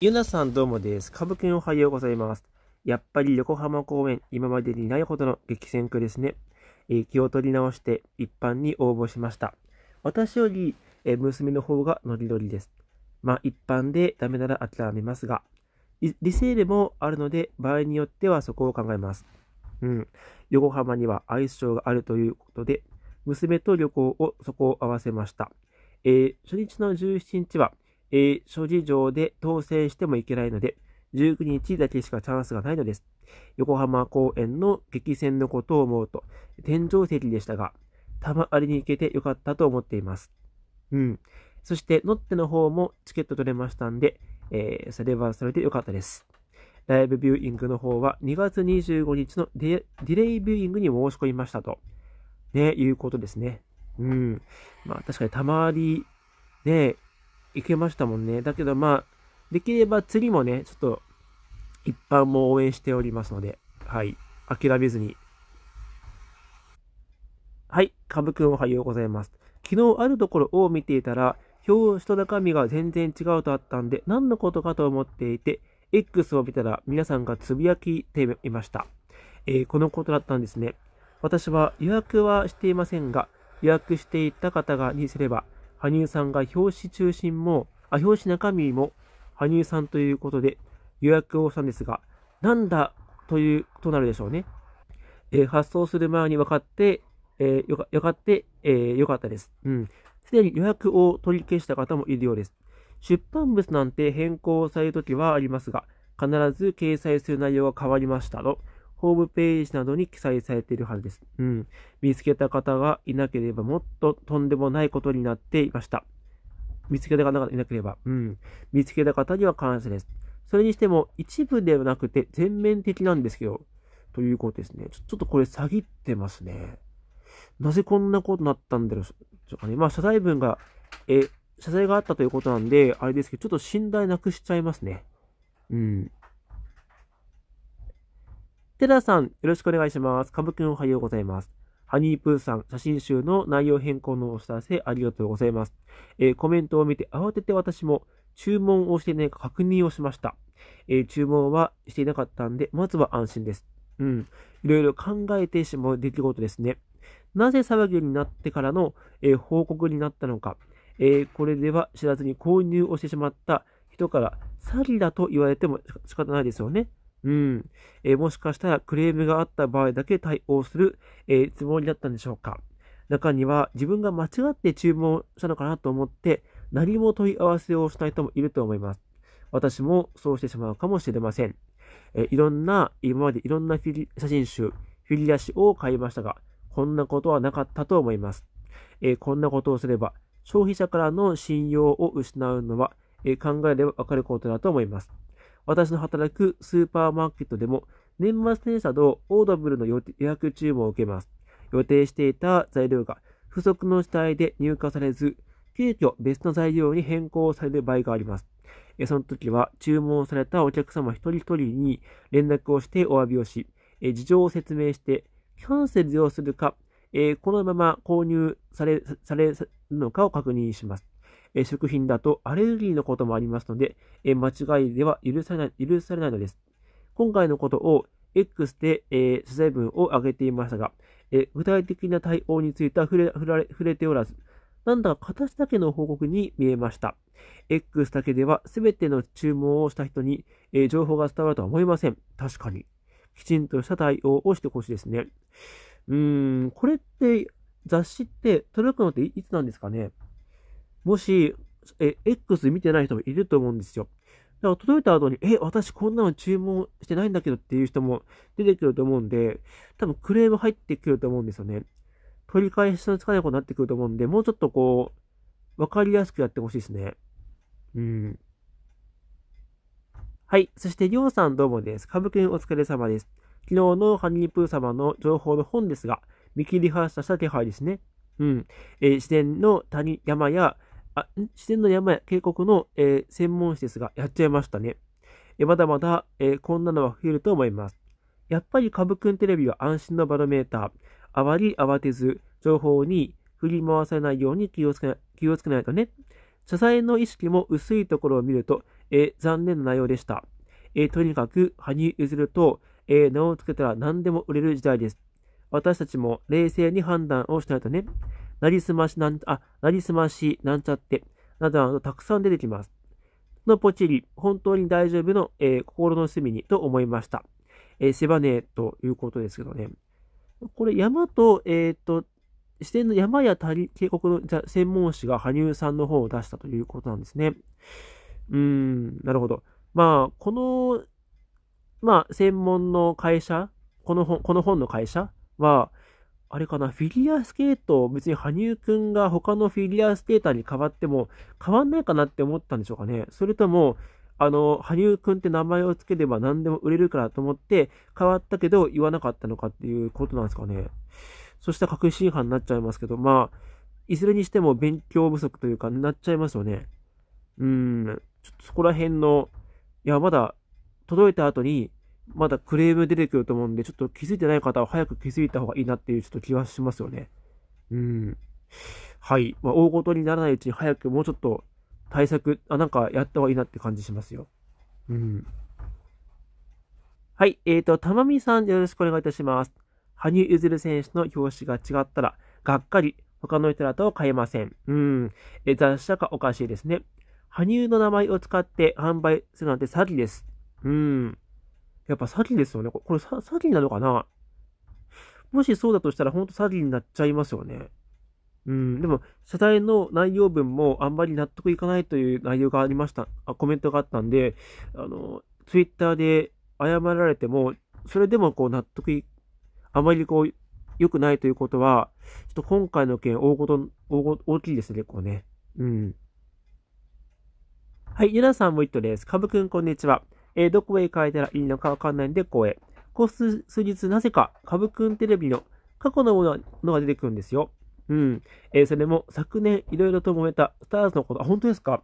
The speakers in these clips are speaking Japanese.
ゆなさんどうもです。歌舞伎おはようございます。やっぱり横浜公演、今までにないほどの激戦区ですね。えー、気を取り直して一般に応募しました。私より、えー、娘の方がノリノリです。まあ一般でダメなら諦めますが、理性でもあるので場合によってはそこを考えます。うん。横浜にはアイスショーがあるということで、娘と旅行をそこを合わせました。えー、初日の17日は、えー、諸事情で当選してもいけないので、19日だけしかチャンスがないのです。横浜公演の激戦のことを思うと、天井席でしたが、たまありに行けてよかったと思っています。うん。そして、乗ッテの方もチケット取れましたんで、えー、それはそれでよかったです。ライブビューイングの方は2月25日のディレイビューイングに申し込みましたと、ね、いうことですね。うん。まあ確かにたまり、ね、行けましたもんね。だけどまあ、できれば釣りもね、ちょっと一般も応援しておりますので、はい、諦めずに。はい、かぶくんおはようございます。昨日あるところを見ていたら、表紙と中身が全然違うとあったんで、何のことかと思っていて、X を見たら皆さんがつぶやきていました。えー、このことだったんですね。私は予約はしていませんが、予約していた方がにすれば、羽生さんが表紙中心も、あ、表紙中身も羽生さんということで予約をしたんですが、なんだという、となるでしょうね。えー、発送する前に分かって、えー、よか、よかって、えー、よかったです。うん。すでに予約を取り消した方もいるようです。出版物なんて変更されるときはありますが、必ず掲載する内容が変わりましたと。ホームページなどに記載されているはずです。うん。見つけた方がいなければもっととんでもないことになっていました。見つけた方がいなければ。うん。見つけた方には感謝です。それにしても一部ではなくて全面的なんですけど、ということですね。ちょちょっとこれ詐欺ってますね。なぜこんなことになったんだろうかね。まあ謝罪文が、え、謝罪があったということなんで、あれですけど、ちょっと信頼なくしちゃいますね。うん。テラさん、よろしくお願いします。か舞くんおはようございます。ハニープーさん、写真集の内容変更のお知らせありがとうございます。えー、コメントを見て慌てて私も注文をしていないか確認をしました。えー、注文はしていなかったんで、まずは安心です。うん。いろいろ考えてしまう出来事ですね。なぜ騒ぎになってからの、えー、報告になったのか、えー、これでは知らずに購入をしてしまった人から詐欺だと言われても仕方ないですよね。うん。えー、もしかしたらクレームがあった場合だけ対応する、えー、つもりだったんでしょうか。中には自分が間違って注文したのかなと思って何も問い合わせをしない人もいると思います。私もそうしてしまうかもしれません。えいろんな、今までいろんなフィリ写真集、フィリア紙を買いましたが、こんなことはなかったと思います。えこんなことをすれば、消費者からの信用を失うのは、え考えればわかることだと思います。私の働くスーパーマーケットでも、年末年始などオーダブルの予約注文を受けます。予定していた材料が不足の主体で入荷されず、急遽別の材料に変更される場合があります。その時は注文されたお客様一人一人に連絡をしてお詫びをし、事情を説明して、キャンセルをするか、このまま購入され、されるのかを確認します。え食品だとアレルギーのこともありますので、え間違いでは許されない、許されないのです。今回のことを X で、え謝罪文を挙げていましたが、え具体的な対応については触れ触れ触れておらず、なんだか形だけの報告に見えました。X だけでは全ての注文をした人に、え情報が伝わるとは思いません。確かに。きちんとした対応をしてほしいですね。うーん、これって雑誌って届くのっていつなんですかねもし、え、X 見てない人もいると思うんですよ。だから届いた後に、え、私こんなの注文してないんだけどっていう人も出てくると思うんで、多分クレーム入ってくると思うんですよね。取り返しのつかないことになってくると思うんで、もうちょっとこう、わかりやすくやってほしいですね。うん。はい。そして、りょうさんどうもです。かぶくんお疲れ様です。昨日のハニープー様の情報の本ですが、見切り発車した手配ですね。うん。えー、自然の谷、山やあ、自然の山や渓谷の、えー、専門誌ですが、やっちゃいましたね。えまだまだ、えこんなのは増えると思います。やっぱりブくんテレビは安心のバロメーター。あまり慌てず、情報に振り回されないように気をつけない気をつけないとね。謝罪の意識も薄いところを見ると、えー、残念な内容でした。えー、とにかく、羽生譲ると、えー、名をつけたら何でも売れる時代です。私たちも冷静に判断をしないとね。なりすましなん、あ、なりすまし、なんちゃって、などなどたくさん出てきます。のポチリ、本当に大丈夫の、えー、心の隅にと思いました。えー、ねバということですけどね。これ山と、えっ、ー、と、視点の山や谷渓谷の専門誌が羽生さんの本を出したということなんですね。うーん、なるほど。まあ、この、まあ、専門の会社、この本、この本の会社は、あれかな、フィギュアスケート、別に羽生くんが他のフィギュアスケーターに変わっても変わんないかなって思ったんでしょうかね。それとも、あの、羽生くんって名前を付ければ何でも売れるからと思って変わったけど言わなかったのかっていうことなんですかね。そしたら確信犯になっちゃいますけど、まあ、いずれにしても勉強不足というかなっちゃいますよね。うーん、ちょっとそこら辺の、いや、まだ届いた後にまだクレーム出てくると思うんで、ちょっと気づいてない方は早く気づいた方がいいなっていうちょっと気はしますよね。うん。はい。まあ、大ごとにならないうちに早くもうちょっと対策、あ、なんかやった方がいいなって感じしますよ。うん。はい。えっ、ー、と、たまみさんよろしくお願いいたします。羽生結弦選手の表紙が違ったら、がっかり、他の人らと買えません。うん。え、雑誌かおかしいですね。羽生の名前を使って販売するなんて詐欺です。うん。やっぱ詐欺ですよね。これ詐欺なのかなもしそうだとしたら、ほんと詐欺になっちゃいますよね。うん、でも、謝罪の内容文もあんまり納得いかないという内容がありました、あコメントがあったんで、あの、ツイッターで謝られても、それでもこう納得い、あまりこう、良くないということは、ちょっと今回の件、大ごと、大ご、大きいですね、こうね。うん。はい、ゆなさんもイットです。かぶくん、こんにちは。えー、どこへ変えたらいいのかわかんないんで光栄。ここ数日なぜか、カブくんテレビの過去のものが出てくるんですよ。うん。えー、それも昨年いろいろと揉めたスターズのこと、あ、本当ですか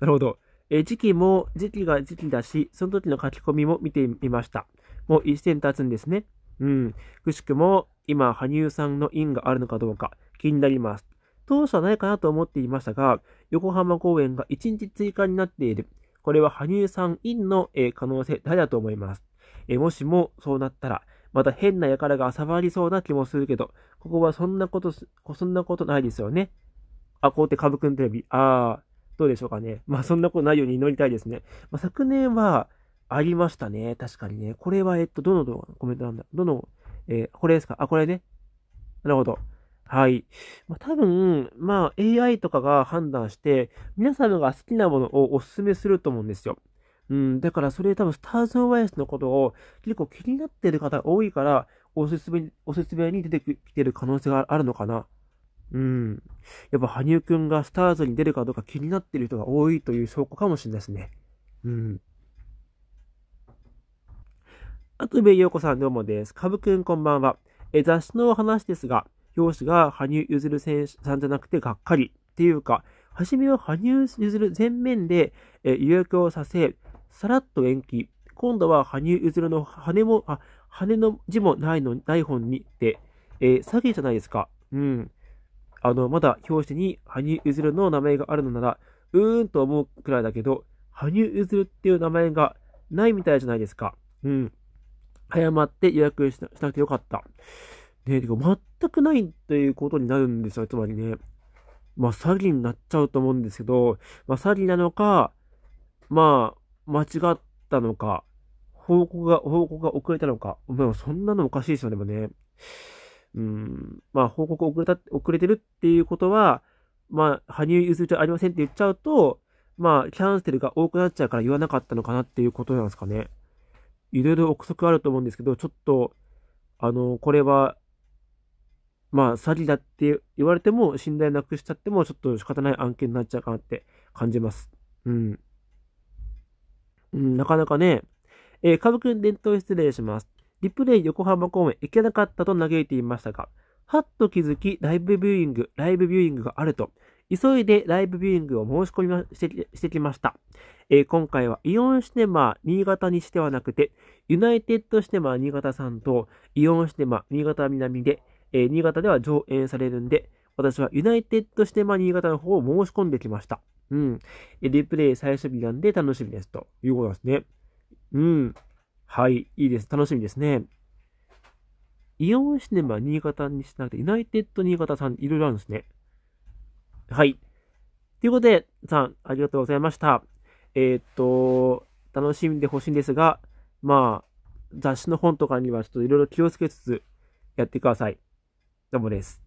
なるほど。えー、時期も、時期が時期だし、その時の書き込みも見てみました。もう一年経つんですね。うん。くしくも、今、羽生さんの因があるのかどうか気になります。当初はないかなと思っていましたが、横浜公演が1日追加になっている。これは羽生さんインの、え可能性大だと思います。えもしもそうなったら、また変な輩が遊まりそうな気もするけど、ここはそんなこと、そんなことないですよね。あ、こうって株くんテレビ。ああ、どうでしょうかね。まあそんなことないように祈りたいですね。まあ、昨年はありましたね。確かにね。これは、えっと、どの動画のコメントなんだどの、えー、これですかあ、これね。なるほど。はい。まあ、多分、まあ AI とかが判断して、皆様が好きなものをお勧めすると思うんですよ。うん、だからそれ多分スターズオンワイスのことを結構気になってる方多いから、おすすめ、おすすめに出てきてる可能性があるのかな。うん。やっぱ羽生くんがスターズに出るかどうか気になってる人が多いという証拠かもしれないですね。うん。あとべようこさんどうもです。かぶくんこんばんは。え、雑誌のお話ですが、表紙が羽生結弦選手さんじゃなくてがっかりっていうか、初めは羽生結弦全面で、予約をさせ、さらっと延期。今度は羽生結弦の羽も、あ、羽の字もないの、ない本にって、えー、詐欺じゃないですか。うん。あの、まだ表紙に羽生結弦の名前があるのなら、うーんと思うくらいだけど、羽生結弦っていう名前がないみたいじゃないですか。うん。早まって予約しなくてよかった。ね、てか全くないっていうことになるんですよ。つまりね。まあ、詐欺になっちゃうと思うんですけど、まあ、詐欺なのか、まあ、間違ったのか、報告が、報告が遅れたのか。まあ、そんなのおかしいですよね、でもね。うん、まあ、報告遅れた、遅れてるっていうことは、まあ、羽生結弦じゃありませんって言っちゃうと、まあ、キャンセルが多くなっちゃうから言わなかったのかなっていうことなんですかね。いろいろ憶測あると思うんですけど、ちょっと、あの、これはまあ、詐欺だって言われても、信頼なくしちゃっても、ちょっと仕方ない案件になっちゃうかなって感じます。うん。うん、なかなかね、えー、株君伝統失礼します。リプレイ横浜公演行けなかったと嘆いていましたが、はっと気づき、ライブビューイング、ライブビューイングがあると、急いでライブビューイングを申し込みましてしてきました、えー、今回はイオンシネマ新潟にしてはなくて、ユナイテッドシネマ新潟さんとイオンシネマ新潟南でえ新潟では上演されるんで、私はユナイテッドシネマ新潟の方を申し込んできました。うん。リプレイ最終日なんで楽しみです。ということですね。うん。はい。いいです。楽しみですね。イオンシネマ新潟にしなくて、ユナイテッド新潟さん、いろいろあるんですね。はい。ということで、さん、ありがとうございました。えー、っと、楽しんでほしいんですが、まあ、雑誌の本とかにはちょっといろいろ気をつけつつやってください。どうもです。